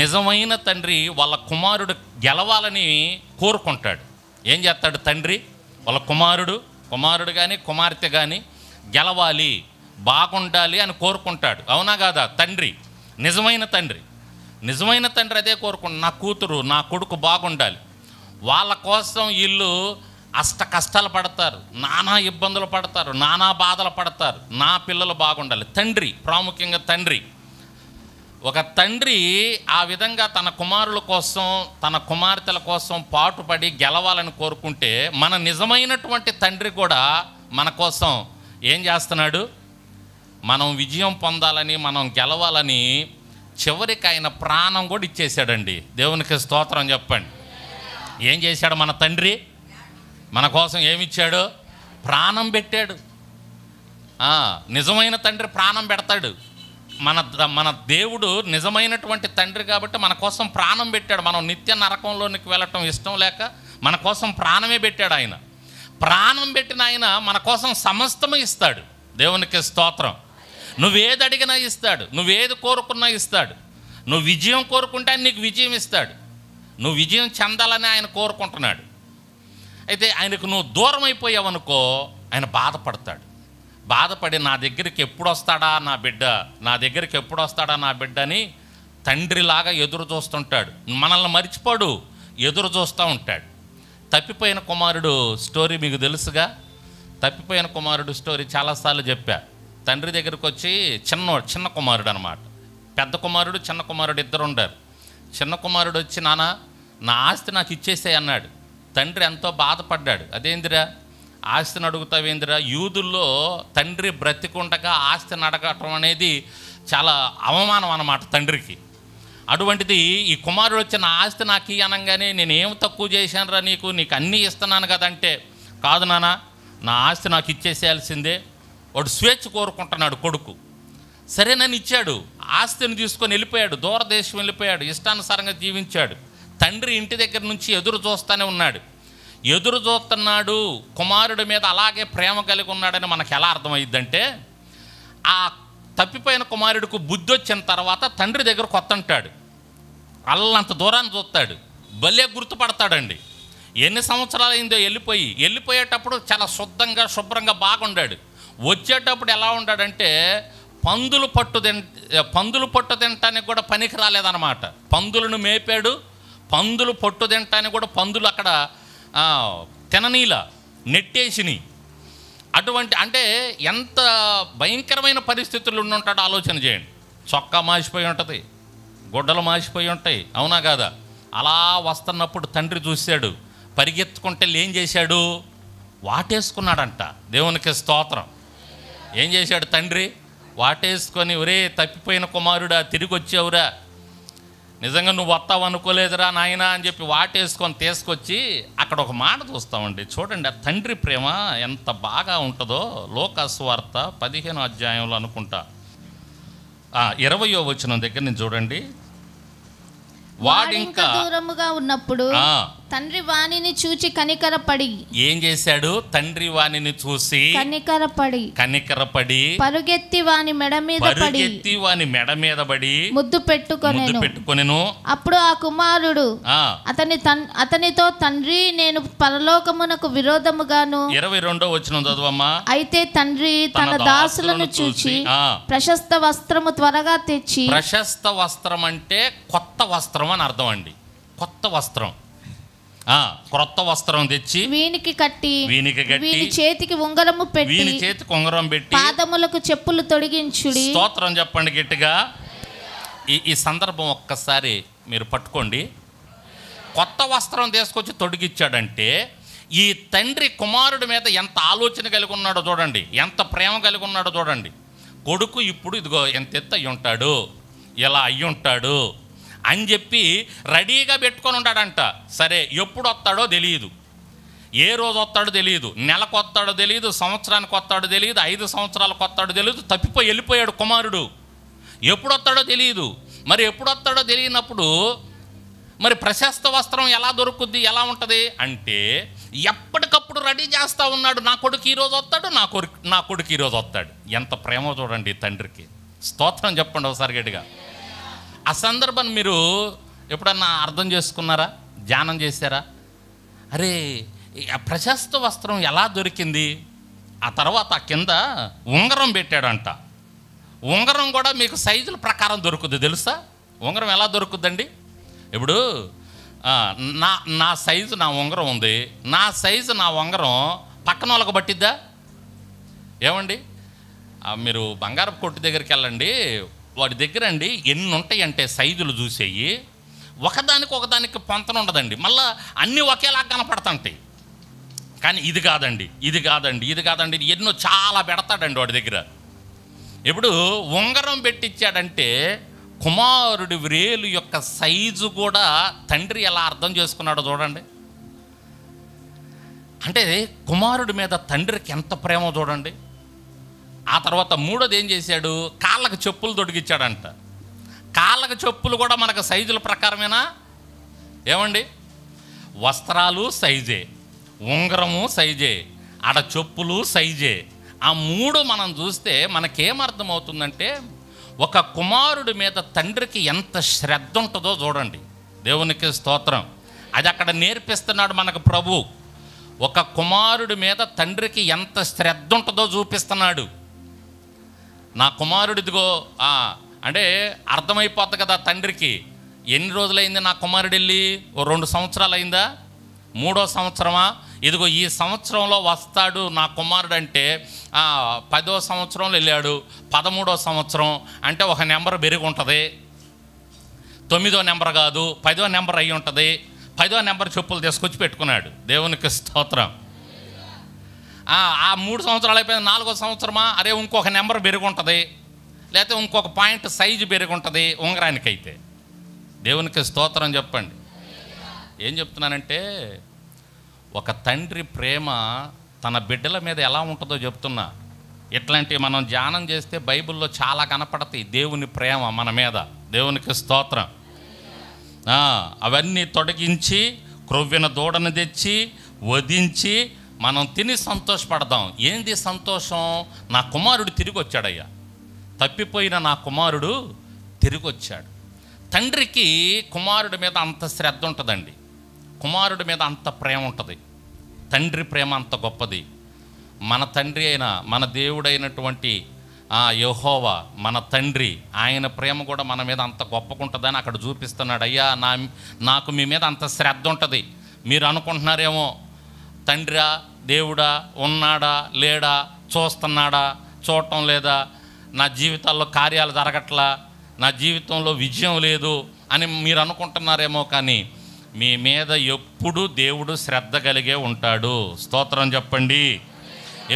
నిజమైన తండ్రి వాళ్ళ కుమారుడు గెలవాలని కోరుకుంటాడు ఏం చేస్తాడు తండ్రి వాళ్ళ కుమారుడు కుమారుడు కానీ కుమార్తె కానీ గెలవాలి బాగుండాలి అని కోరుకుంటాడు అవునా కాదా తండ్రి నిజమైన తండ్రి నిజమైన తండ్రి అదే కోరుకుంటు నా కూతురు నా కొడుకు బాగుండాలి వాళ్ళ కోసం ఇల్లు అష్ట కష్టాలు పడతారు నానా ఇబ్బందులు పడతారు నానా బాధలు పడతారు నా పిల్లలు బాగుండాలి తండ్రి ప్రాముఖ్యంగా తండ్రి ఒక తండ్రి ఆ విధంగా తన కుమారుల కోసం తన కుమార్తెల కోసం పాటుపడి గెలవాలని కోరుకుంటే మన నిజమైనటువంటి తండ్రి కూడా మన కోసం ఏం చేస్తున్నాడు మనం విజయం పొందాలని మనం గెలవాలని చివరికి ఆయన ప్రాణం కూడా ఇచ్చేసాడండి దేవునికి స్తోత్రం చెప్పండి ఏం చేశాడు మన తండ్రి మన కోసం ఏమిచ్చాడు ప్రాణం పెట్టాడు నిజమైన తండ్రి ప్రాణం పెడతాడు మన మన దేవుడు నిజమైనటువంటి తండ్రి కాబట్టి మన కోసం ప్రాణం పెట్టాడు మనం నిత్య నరకంలోనికి వెళ్ళటం ఇష్టం లేక మన కోసం ప్రాణమే పెట్టాడు ఆయన ప్రాణం పెట్టిన ఆయన మన కోసం సమస్తము ఇస్తాడు దేవునికి స్తోత్రం నువ్వేది అడిగినా ఇస్తాడు నువ్వేది కోరుకున్నా ఇస్తాడు నువ్వు విజయం కోరుకుంటే ఆయన నీకు విజయం ఇస్తాడు నువ్వు విజయం చెందాలని ఆయన కోరుకుంటున్నాడు అయితే ఆయనకు నువ్వు దూరం అయిపోయావనుకో ఆయన బాధపడతాడు బాధపడి నా దగ్గరికి ఎప్పుడు వస్తాడా నా బిడ్డ నా దగ్గరికి ఎప్పుడు వస్తాడా నా బిడ్డ అని తండ్రిలాగా ఎదురు చూస్తుంటాడు మనల్ని మర్చిపోడు ఎదురు చూస్తూ ఉంటాడు తప్పిపోయిన కుమారుడు స్టోరీ మీకు తెలుసుగా తప్పిపోయిన కుమారుడు స్టోరీ చాలాసార్లు చెప్పా తండ్రి దగ్గరికి వచ్చి చిన్న చిన్న కుమారుడు అనమాట పెద్ద కుమారుడు చిన్న కుమారుడు ఇద్దరు ఉండరు చిన్న కుమారుడు వచ్చి నాన్న నా ఆస్తి నాకు ఇచ్చేసే అన్నాడు తండ్రి ఎంతో బాధపడ్డాడు అదేందిరా ఆస్తిని అడుగుతావేందిరా యూదుల్లో తండ్రి బ్రతికుండగా ఆస్తిని అడగటం అనేది చాలా అవమానం అన్నమాట తండ్రికి అటువంటిది ఈ కుమారుడు వచ్చిన ఆస్తి నాకు అనగానే నేనేం తక్కువ చేశానురా నీకు నీకు అన్నీ ఇస్తున్నాను కదంటే కాదు నాన్న నా ఆస్తి నాకు ఇచ్చేసేయాల్సిందే వాడు స్వేచ్ఛ కోరుకుంటున్నాడు కొడుకు సరే నన్ను ఇచ్చాడు ఆస్తిని తీసుకొని వెళ్ళిపోయాడు దూరదేశం వెళ్ళిపోయాడు ఇష్టానుసారంగా జీవించాడు తండ్రి ఇంటి దగ్గర నుంచి ఎదురు చూస్తూనే ఉన్నాడు ఎదురు చూస్తున్నాడు కుమారుడి మీద అలాగే ప్రేమ కలిగి ఉన్నాడని మనకు ఎలా అర్థమైందంటే ఆ తప్పిపోయిన కుమారుడికి బుద్ధి వచ్చిన తర్వాత తండ్రి దగ్గర కొత్త అంటాడు అల్లంత దూరాన్ని చూస్తాడు భలే గుర్తుపడతాడండి ఎన్ని సంవత్సరాలు అయిందో వెళ్ళిపోయి వెళ్ళిపోయేటప్పుడు చాలా శుద్ధంగా శుభ్రంగా బాగుండాడు వచ్చేటప్పుడు ఎలా ఉండాడంటే పందులు పట్టు తిన్ పందులు పట్టు తినటానికి కూడా పనికి రాలేదన్నమాట పందులను మేపాడు పందులు పట్టు తినటానికి కూడా పందులు అక్కడ తిననీల నెట్టేసిని అటువంటి అంటే ఎంత భయంకరమైన పరిస్థితులు ఉంటాడో ఆలోచన చేయండి చొక్కా మాసిపోయి ఉంటుంది గుడ్డలు మాసిపోయి ఉంటాయి అవునా కాదా అలా వస్తున్నప్పుడు తండ్రి చూశాడు పరిగెత్తుకుంటే ఏం చేశాడు వాటేసుకున్నాడంట దేవునికి స్తోత్రం ఏం చేశాడు తండ్రి వాటేసుకొని ఒరే తప్పిపోయిన కుమారుడా తిరిగి వచ్చావురా నిజంగా నువ్వు వస్తావు అనుకోలేదురా నాయన అని చెప్పి వాటేసుకొని తీసుకొచ్చి అక్కడ ఒక మాట చూస్తామండి చూడండి ఆ తండ్రి ప్రేమ ఎంత బాగా ఉంటుందో లోకస్వార్త పదిహేను అధ్యాయంలో అనుకుంటా ఇరవయో వచ్చిన దగ్గర నేను చూడండి వాడింకా దూరముగా ఉన్నప్పుడు తండ్రి వాణిని చూచి కనికరపడి ఏం చేశాడు తండ్రి వాణిని చూసి కనికరపడి కనికరపడి పరుగెత్తి వాని మెడ మీద పడి వాని మెడ మీద పడి ముద్దు పెట్టుకుని పెట్టుకొనెను అప్పుడు ఆ కుమారుడు అతని అతనితో తండ్రి నేను పరలోకమునకు విరోధముగాను ఇరవై రెండో వచ్చిన చదవమ్మా అయితే తండ్రి తన దాసులను చూచి ప్రశస్త వస్త్రము త్వరగా తెచ్చి ప్రశస్త వస్త్రం అంటే కొత్త వస్త్రం అని అర్థం అండి కొత్త వస్త్రం క్రొత్త వస్త్రం తెచ్చి వీనికి కట్టి వీనికి కట్టి వీని చేతికి ఉంగరము పెట్టి వీని చేతికి ఉంగరం పెట్టి పాదములకు చెప్పులు తొడిగించు స్తోత్రం చెప్పండి గట్టిగా ఈ ఈ సందర్భం ఒక్కసారి మీరు పట్టుకోండి కొత్త వస్త్రం తీసుకొచ్చి తొడిగిచ్చాడంటే ఈ తండ్రి కుమారుడి మీద ఎంత ఆలోచన కలిగి ఉన్నాడో చూడండి ఎంత ప్రేమ కలిగి ఉన్నాడో చూడండి కొడుకు ఇప్పుడు ఇదిగో ఎంత ఎత్తు అయ్యి ఉంటాడు ఇలా అయ్యి ఉంటాడు అని చెప్పి రెడీగా పెట్టుకొని ఉంటాడంట సరే ఎప్పుడు వస్తాడో తెలియదు ఏ రోజు వస్తాడో తెలియదు నెలకు వస్తాడో తెలియదు సంవత్సరానికి వస్తాడో తెలియదు ఐదు సంవత్సరాలకు వస్తాడో తెలియదు తప్పిపోయి వెళ్ళిపోయాడు కుమారుడు ఎప్పుడు వస్తాడో తెలియదు మరి ఎప్పుడు వస్తాడో తెలియనప్పుడు మరి ప్రశస్త వస్త్రం ఎలా దొరుకుద్ది ఎలా ఉంటుంది అంటే ఎప్పటికప్పుడు రెడీ చేస్తూ ఉన్నాడు నా కొడుకు ఈరోజు వస్తాడు నా కొడుకు నా కొడుకు ఈరోజు వస్తాడు ఎంత ప్రేమ చూడండి తండ్రికి స్తోత్రం చెప్పండి ఒకసారి గట్టిగా ఆ సందర్భాన్ని మీరు ఎప్పుడన్నా అర్థం చేసుకున్నారా ధ్యానం చేశారా అరే ప్రశస్త వస్త్రం ఎలా దొరికింది ఆ తర్వాత ఆ కింద ఉంగరం పెట్టాడంట ఉంగరం కూడా మీకు సైజుల ప్రకారం దొరుకుద్ది తెలుసా ఉంగరం ఎలా దొరుకుద్దండి ఇప్పుడు నా నా సైజు నా ఉంగరం ఉంది నా సైజు నా ఉంగరం పక్కన వాళ్ళకి పట్టిద్దా ఏమండి మీరు బంగారపు కొట్టు దగ్గరికి వెళ్ళండి వాడి దగ్గర అండి ఎన్ని ఉంటాయంటే సైజులు చూసేయి ఒకదానికి ఒకదానికి పొంతన ఉండదండి మళ్ళీ అన్నీ ఒకేలా కనపడతాంటాయి కానీ ఇది కాదండి ఇది కాదండి ఇది కాదండి ఎన్నో చాలా పెడతాడండి వాడి దగ్గర ఇప్పుడు ఉంగరం పెట్టించాడంటే కుమారుడి వ్రేలు యొక్క సైజు కూడా తండ్రి ఎలా అర్థం చేసుకున్నాడో చూడండి అంటే కుమారుడి మీద తండ్రికి ఎంత ప్రేమ చూడండి ఆ తర్వాత మూడోది ఏం చేశాడు కాళ్ళకు చెప్పులు తొడిగిచ్చాడంట కాళ్ళకు చెప్పులు కూడా మనకు సైజుల ప్రకారమేనా ఏమండి వస్త్రాలు సైజే ఉంగరము సైజే ఆడ చెప్పులు సైజే ఆ మూడు మనం చూస్తే మనకేమర్థమవుతుందంటే ఒక కుమారుడి మీద తండ్రికి ఎంత శ్రద్ధ ఉంటుందో చూడండి దేవునికి స్తోత్రం అది అక్కడ నేర్పిస్తున్నాడు మనకు ప్రభు ఒక కుమారుడి మీద తండ్రికి ఎంత శ్రద్ధ ఉంటుందో చూపిస్తున్నాడు నా కుమారుడిదిగో అంటే అర్థమైపోతుంది కదా తండ్రికి ఎన్ని రోజులైంది నా కుమారుడు వెళ్ళి ఓ రెండు సంవత్సరాలు అయిందా మూడో సంవత్సరమా ఇదిగో ఈ సంవత్సరంలో వస్తాడు నా కుమారుడు అంటే పదో సంవత్సరంలో వెళ్ళాడు పదమూడో సంవత్సరం అంటే ఒక నెంబర్ పెరిగి ఉంటుంది తొమ్మిదో నెంబర్ కాదు పదో నెంబర్ అయి ఉంటుంది పదో నెంబర్ చెప్పులు తీసుకొచ్చి పెట్టుకున్నాడు దేవునికి స్తోత్రం ఆ మూడు సంవత్సరాలు అయిపోయింది నాలుగో సంవత్సరమా అరే ఇంకొక నెంబర్ పెరుగుంటుంది లేకపోతే ఇంకొక పాయింట్ సైజు పెరుగుంటుంది ఉంగరానికైతే దేవునికి స్తోత్రం చెప్పండి ఏం చెప్తున్నానంటే ఒక తండ్రి ప్రేమ తన బిడ్డల మీద ఎలా ఉంటుందో చెప్తున్నా ఇట్లాంటివి మనం ధ్యానం చేస్తే బైబిల్లో చాలా కనపడతాయి దేవుని ప్రేమ మన మీద దేవునికి స్తోత్రం అవన్నీ తొడగించి క్రొవ్విన దూడను తెచ్చి వధించి మనం తిని సంతోషపడదాం ఏంది సంతోషం నా కుమారుడు తిరిగి వచ్చాడయ్యా తప్పిపోయిన నా కుమారుడు తిరిగి వచ్చాడు తండ్రికి కుమారుడి మీద అంత శ్రద్ధ ఉంటుందండి కుమారుడి మీద అంత ప్రేమ ఉంటుంది తండ్రి ప్రేమ అంత గొప్పది మన తండ్రి అయిన మన దేవుడైనటువంటి ఆ యహోవా మన తండ్రి ఆయన ప్రేమ కూడా మన మీద అంత గొప్పకుంటుందని అక్కడ చూపిస్తున్నాడు అయ్యా నా నాకు మీ మీద అంత శ్రద్ధ ఉంటుంది మీరు అనుకుంటున్నారేమో తండ్రా దేవుడా ఉన్నాడా లేడా చూస్తున్నాడా చూడటం లేదా నా జీవితాల్లో కార్యాలు జరగట్లా నా జీవితంలో విజయం లేదు అని మీరు అనుకుంటున్నారేమో కానీ మీ మీద ఎప్పుడు దేవుడు శ్రద్ధ కలిగే ఉంటాడు స్తోత్రం చెప్పండి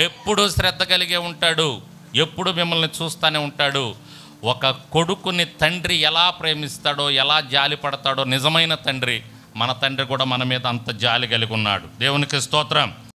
ఎప్పుడు శ్రద్ధ కలిగే ఉంటాడు ఎప్పుడు మిమ్మల్ని చూస్తూనే ఉంటాడు ఒక కొడుకుని తండ్రి ఎలా ప్రేమిస్తాడో ఎలా జాలి పడతాడో నిజమైన తండ్రి మన తండ్రి కూడా మన మీద అంత జాలి కలిగి ఉన్నాడు దేవునికి స్తోత్రం